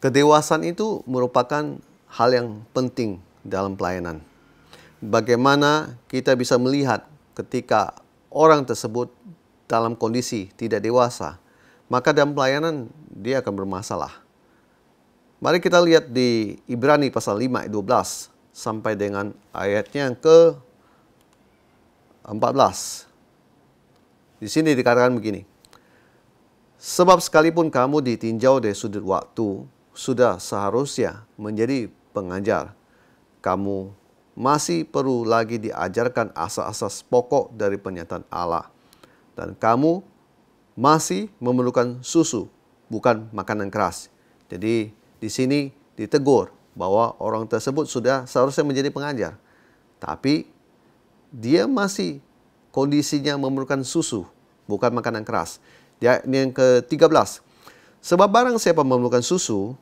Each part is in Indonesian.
Kedewasaan itu merupakan hal yang penting dalam pelayanan. Bagaimana kita bisa melihat ketika orang tersebut dalam kondisi tidak dewasa, maka dalam pelayanan dia akan bermasalah. Mari kita lihat di Ibrani pasal 5 ayat 12 sampai dengan ayatnya yang ke 14. Di sini dikatakan begini. Sebab sekalipun kamu ditinjau dari sudut waktu, sudah seharusnya menjadi pengajar. Kamu masih perlu lagi diajarkan asas-asas pokok dari pernyataan Allah. Dan kamu masih memerlukan susu, bukan makanan keras. Jadi di sini ditegur bahwa orang tersebut sudah seharusnya menjadi pengajar. Tapi dia masih kondisinya memerlukan susu, bukan makanan keras. Yang ke-13, sebab barang siapa memerlukan susu,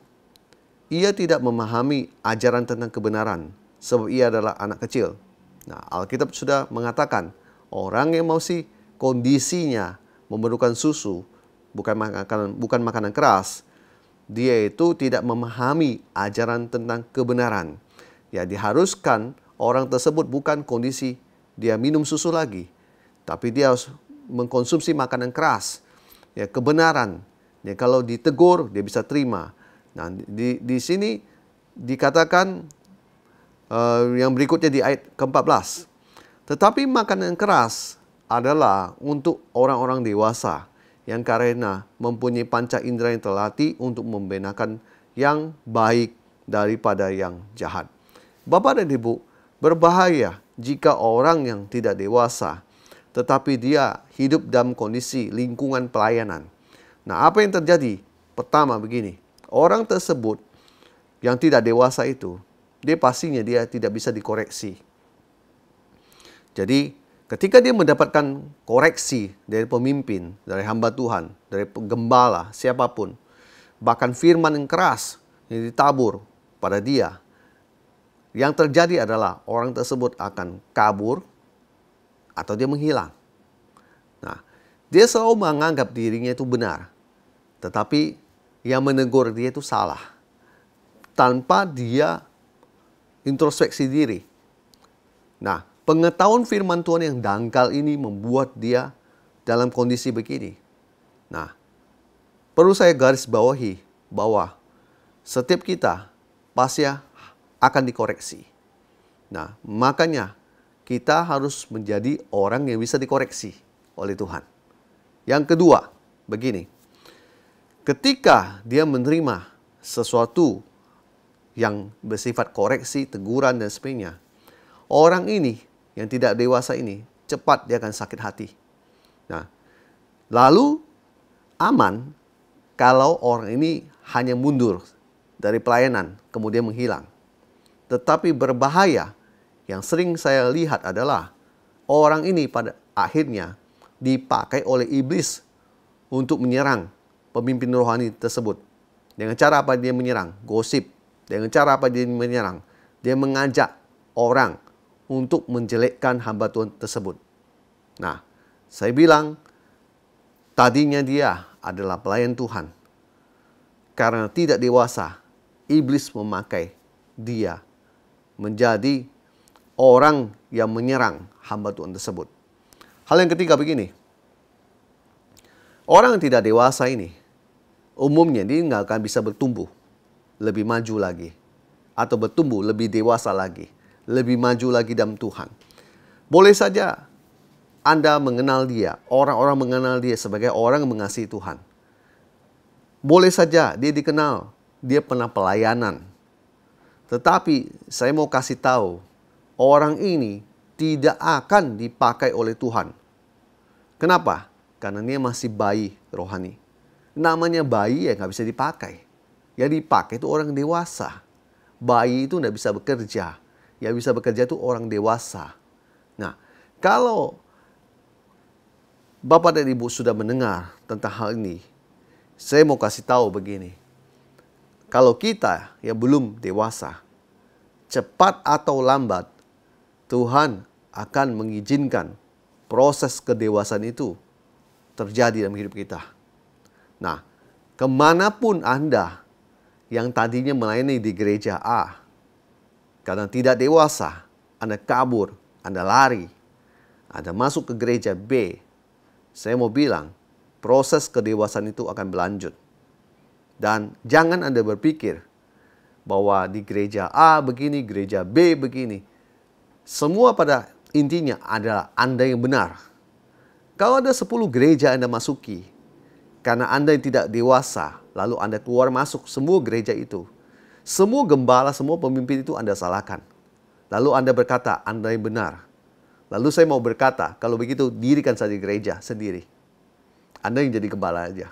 ia tidak memahami ajaran tentang kebenaran, sebab ia adalah anak kecil. Nah, Alkitab sudah mengatakan, orang yang mau sih kondisinya memerlukan susu, bukan makanan, bukan makanan keras, dia itu tidak memahami ajaran tentang kebenaran. Ya, diharuskan orang tersebut bukan kondisi dia minum susu lagi, tapi dia harus mengkonsumsi makanan keras, ya kebenaran. Ya, kalau ditegur dia bisa terima, Nah, di, di sini dikatakan uh, yang berikutnya di ayat ke-14. Tetapi makanan keras adalah untuk orang-orang dewasa yang karena mempunyai panca indera yang terlatih untuk membenakan yang baik daripada yang jahat. Bapak dan Ibu, berbahaya jika orang yang tidak dewasa tetapi dia hidup dalam kondisi lingkungan pelayanan. Nah, apa yang terjadi? Pertama begini, orang tersebut yang tidak dewasa itu, dia pastinya dia tidak bisa dikoreksi. Jadi ketika dia mendapatkan koreksi dari pemimpin, dari hamba Tuhan, dari gembala, siapapun, bahkan firman yang keras yang ditabur pada dia, yang terjadi adalah orang tersebut akan kabur atau dia menghilang. Nah, dia selalu menganggap dirinya itu benar. Tetapi yang menegur dia itu salah. Tanpa dia introspeksi diri. Nah, pengetahuan firman Tuhan yang dangkal ini membuat dia dalam kondisi begini. Nah, perlu saya garis bawahi bahwa setiap kita pasti akan dikoreksi. Nah, makanya kita harus menjadi orang yang bisa dikoreksi oleh Tuhan. Yang kedua, begini. Ketika dia menerima sesuatu yang bersifat koreksi, teguran dan sebagainya, orang ini yang tidak dewasa ini cepat dia akan sakit hati. Nah, lalu aman kalau orang ini hanya mundur dari pelayanan kemudian menghilang. Tetapi berbahaya yang sering saya lihat adalah orang ini pada akhirnya dipakai oleh iblis untuk menyerang pemimpin rohani tersebut. Dengan cara apa dia menyerang? Gosip. Dengan cara apa dia menyerang? Dia mengajak orang untuk menjelekkan hamba Tuhan tersebut. Nah, saya bilang tadinya dia adalah pelayan Tuhan. Karena tidak dewasa, iblis memakai dia menjadi orang yang menyerang hamba Tuhan tersebut. Hal yang ketiga begini. Orang yang tidak dewasa ini umumnya dia nggak akan bisa bertumbuh lebih maju lagi atau bertumbuh lebih dewasa lagi, lebih maju lagi dalam Tuhan. Boleh saja Anda mengenal dia, orang-orang mengenal dia sebagai orang yang mengasihi Tuhan. Boleh saja dia dikenal, dia pernah pelayanan. Tetapi saya mau kasih tahu, orang ini tidak akan dipakai oleh Tuhan. Kenapa? Karena dia masih bayi rohani namanya bayi ya nggak bisa dipakai. Yang dipakai itu orang dewasa. Bayi itu nggak bisa bekerja. Yang bisa bekerja itu orang dewasa. Nah, kalau Bapak dan Ibu sudah mendengar tentang hal ini, saya mau kasih tahu begini. Kalau kita yang belum dewasa, cepat atau lambat, Tuhan akan mengizinkan proses kedewasaan itu terjadi dalam hidup kita. Nah, kemanapun Anda yang tadinya melayani di gereja A, karena tidak dewasa, Anda kabur, Anda lari, Anda masuk ke gereja B, saya mau bilang, proses kedewasaan itu akan berlanjut. Dan jangan Anda berpikir bahwa di gereja A begini, gereja B begini. Semua pada intinya adalah Anda yang benar. Kalau ada 10 gereja Anda masuki, karena Anda yang tidak dewasa, lalu Anda keluar masuk semua gereja itu. Semua gembala, semua pemimpin itu Anda salahkan. Lalu Anda berkata, Anda yang benar. Lalu saya mau berkata, kalau begitu dirikan saja gereja sendiri. Anda yang jadi gembala aja.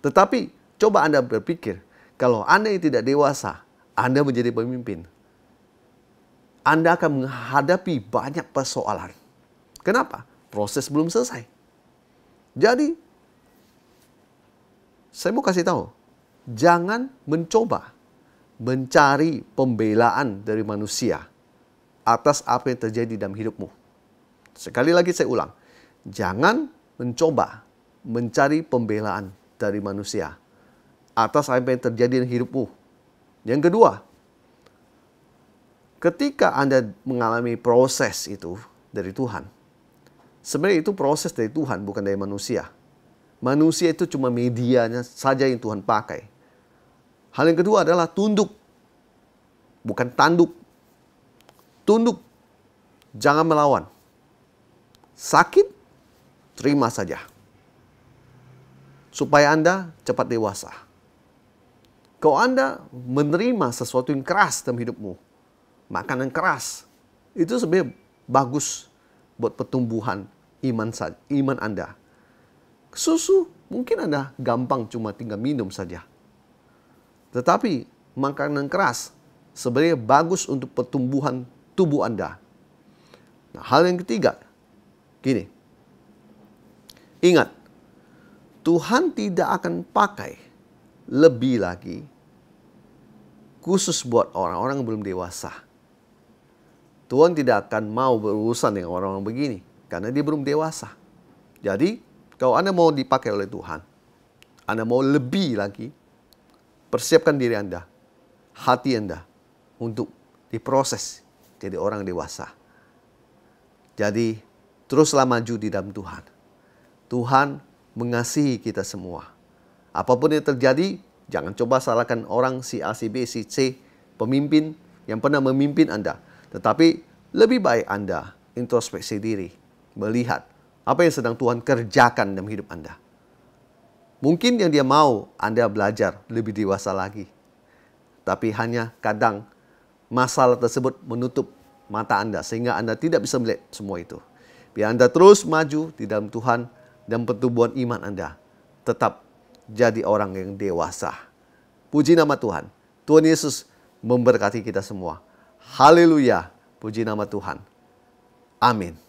Tetapi coba Anda berpikir, kalau Anda yang tidak dewasa, Anda menjadi pemimpin. Anda akan menghadapi banyak persoalan. Kenapa? Proses belum selesai. Jadi saya mau kasih tahu, jangan mencoba mencari pembelaan dari manusia atas apa yang terjadi dalam hidupmu. Sekali lagi saya ulang, jangan mencoba mencari pembelaan dari manusia atas apa yang terjadi dalam hidupmu. Yang kedua, ketika Anda mengalami proses itu dari Tuhan, sebenarnya itu proses dari Tuhan bukan dari manusia. Manusia itu cuma medianya saja yang Tuhan pakai. Hal yang kedua adalah tunduk. Bukan tanduk. Tunduk. Jangan melawan. Sakit, terima saja. Supaya Anda cepat dewasa. Kalau Anda menerima sesuatu yang keras dalam hidupmu, makanan keras, itu sebenarnya bagus buat pertumbuhan iman iman Anda. Susu mungkin Anda gampang cuma tinggal minum saja. Tetapi makanan keras sebenarnya bagus untuk pertumbuhan tubuh Anda. Nah, hal yang ketiga, gini. Ingat, Tuhan tidak akan pakai lebih lagi khusus buat orang-orang yang belum dewasa. Tuhan tidak akan mau berurusan dengan orang-orang begini karena dia belum dewasa. Jadi kalau Anda mau dipakai oleh Tuhan, Anda mau lebih lagi, persiapkan diri Anda, hati Anda untuk diproses jadi orang dewasa. Jadi teruslah maju di dalam Tuhan. Tuhan mengasihi kita semua. Apapun yang terjadi, jangan coba salahkan orang si A, si B, si C, pemimpin yang pernah memimpin Anda. Tetapi lebih baik Anda introspeksi diri, melihat apa yang sedang Tuhan kerjakan dalam hidup Anda? Mungkin yang dia mau Anda belajar lebih dewasa lagi. Tapi hanya kadang masalah tersebut menutup mata Anda sehingga Anda tidak bisa melihat semua itu. Biar Anda terus maju di dalam Tuhan dan pertumbuhan iman Anda tetap jadi orang yang dewasa. Puji nama Tuhan. Tuhan Yesus memberkati kita semua. Haleluya. Puji nama Tuhan. Amin.